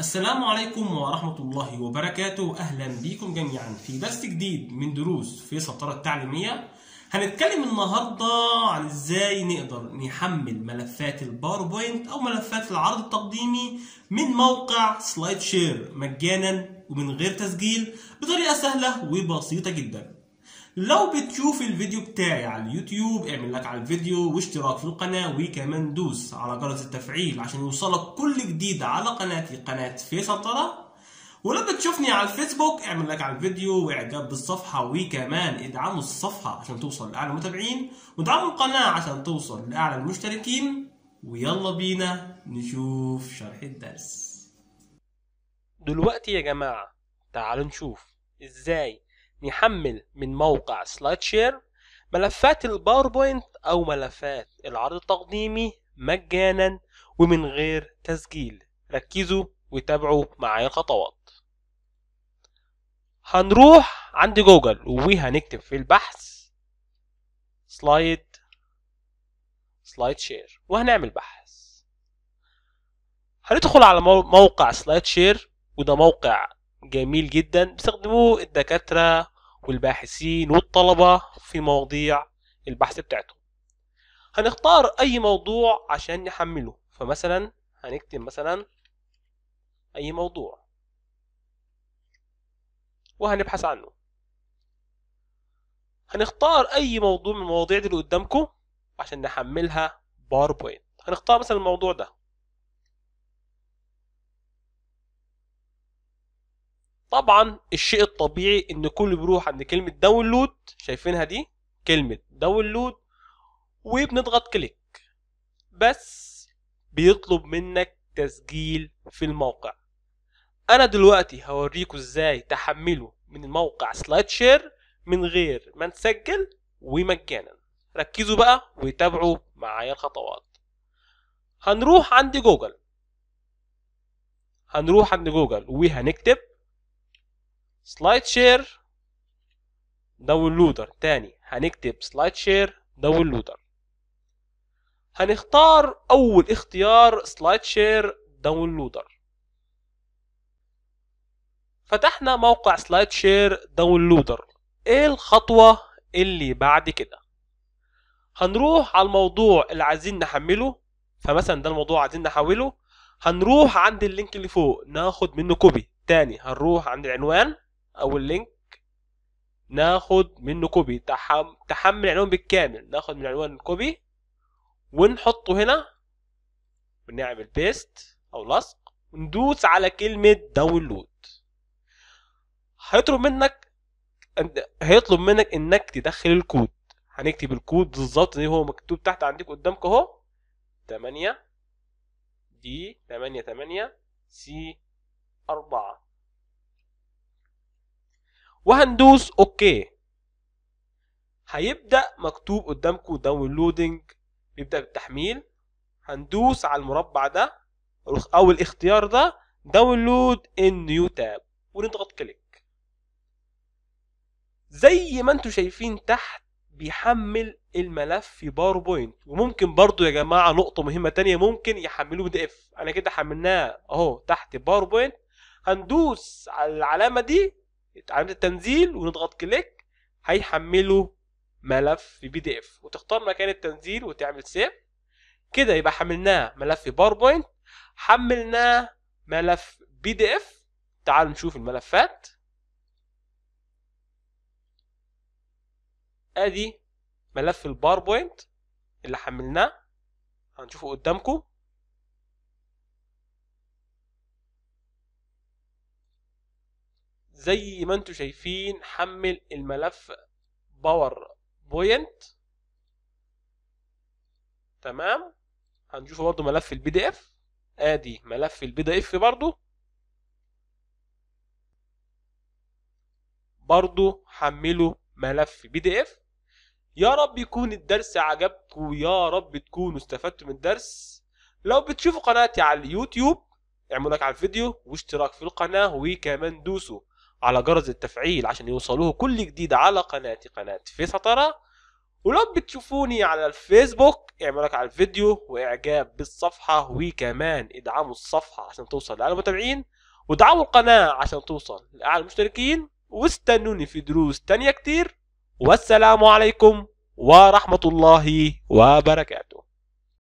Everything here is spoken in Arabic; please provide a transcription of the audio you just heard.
السلام عليكم ورحمة الله وبركاته أهلا بكم جميعا في درس جديد من دروس في سطرة التعليمية هنتكلم النهاردة عن ازاي نقدر نحمل ملفات الباوربوينت أو ملفات العرض التقديمي من موقع سلايد شير مجانا ومن غير تسجيل بطريقة سهلة وبسيطة جدا لو بتشوف الفيديو بتاعي على اليوتيوب اعمل لك على الفيديو واشتراك في القناة وكمان دوس على جرس التفعيل عشان يوصلك كل جديد على قناتي قناة فيصل طلع ولو بتشوفني على الفيسبوك اعمل لك على الفيديو واعجاب بالصفحه وكمان ادعموا الصفحه عشان توصل لاعلى المتابعين وادعموا القناه عشان توصل لاعلى المشتركين ويلا بينا نشوف شرح الدرس دلوقتي يا جماعه تعالوا نشوف ازاي نحمل من موقع سلايد شير ملفات الباوربوينت أو ملفات العرض التقديمي مجانا ومن غير تسجيل ركزوا وتابعوا معايا الخطوات هنروح عند جوجل وهنكتب في البحث سلايد سلايد شير وهنعمل بحث هندخل على موقع سلايد شير وده موقع جميل جدا بيستخدموه الدكاترة والباحثين والطلبة في مواضيع البحث بتاعتهم هنختار أي موضوع عشان نحمله فمثلا هنكتب مثلا أي موضوع وهنبحث عنه هنختار أي موضوع من المواضيع دي اللي قدامكم عشان نحملها باوربوينت هنختار مثلا الموضوع ده طبعا الشيء الطبيعي ان كله بيروح عند كلمه داونلود شايفينها دي كلمه داونلود وبنضغط كليك بس بيطلب منك تسجيل في الموقع انا دلوقتي هوريكم ازاي تحمله من الموقع سلايد شير من غير ما نسجل ومجانا ركزوا بقى وتابعوا معايا الخطوات هنروح عند جوجل هنروح عند جوجل وهنكتب سلايد شير داونلودر تاني هنكتب سلايد شير داونلودر هنختار اول اختيار سلايد شير داونلودر فتحنا موقع سلايد شير داونلودر ايه الخطوه اللي بعد كده هنروح على الموضوع اللي عايزين نحمله فمثلا ده الموضوع عايزين نحوله هنروح عند اللينك اللي فوق ناخد منه كوبي تاني هنروح عند العنوان او اللينك ناخد منه كوبي تحمل العنوان بالكامل ناخد من العنوان الكوبي ونحطه هنا ونعمل بيست او لصق وندوس على كلمه داونلود هيطلب منك هيطلب منك انك تدخل الكود هنكتب الكود بالظبط زي هو مكتوب تحت عندك قدامك اهو 8 دي 8 8 سي 4 وهندوس اوكي هيبدا مكتوب قدامكم داونلودنج بيبدا بالتحميل هندوس على المربع ده او الاختيار ده داونلود ان نيو تاب ونضغط كليك زي ما انتم شايفين تحت بيحمل الملف في باوربوينت وممكن برضو يا جماعه نقطه مهمه تانية ممكن يحملوه بي دي اف انا كده حملناه اهو تحت باوربوينت هندوس على العلامه دي علامه التنزيل ونضغط كليك هيحمله ملف في بي دي اف وتختار مكان التنزيل وتعمل سيف كده يبقى حملناه ملف باوربوينت حملناه ملف بي دي اف تعال نشوف الملفات ادي ملف الباوربوينت اللي حملناه هنشوفه قدامكم زي ما انتم شايفين حمل الملف باور بوينت تمام هنشوفه برضو ملف البي دي اف ادي ملف البي دي اف برضو برضو حمله ملف بي دي اف يا رب يكون الدرس عجبكم ويا رب تكونوا استفدتوا من الدرس لو بتشوفوا قناتي على اليوتيوب اعملوا لايك على الفيديو واشتراك في القناه وكمان دوسوا على جرس التفعيل عشان يوصلوه كل جديد على قناتي قناة فيس سطرة ولو بتشوفوني على الفيسبوك اعملوا لك على الفيديو واعجاب بالصفحة وكمان ادعموا الصفحة عشان توصل لأعلى المتابعين وادعموا القناة عشان توصل لأعلى المشتركين واستنوني في دروس تانية كتير والسلام عليكم ورحمة الله وبركاته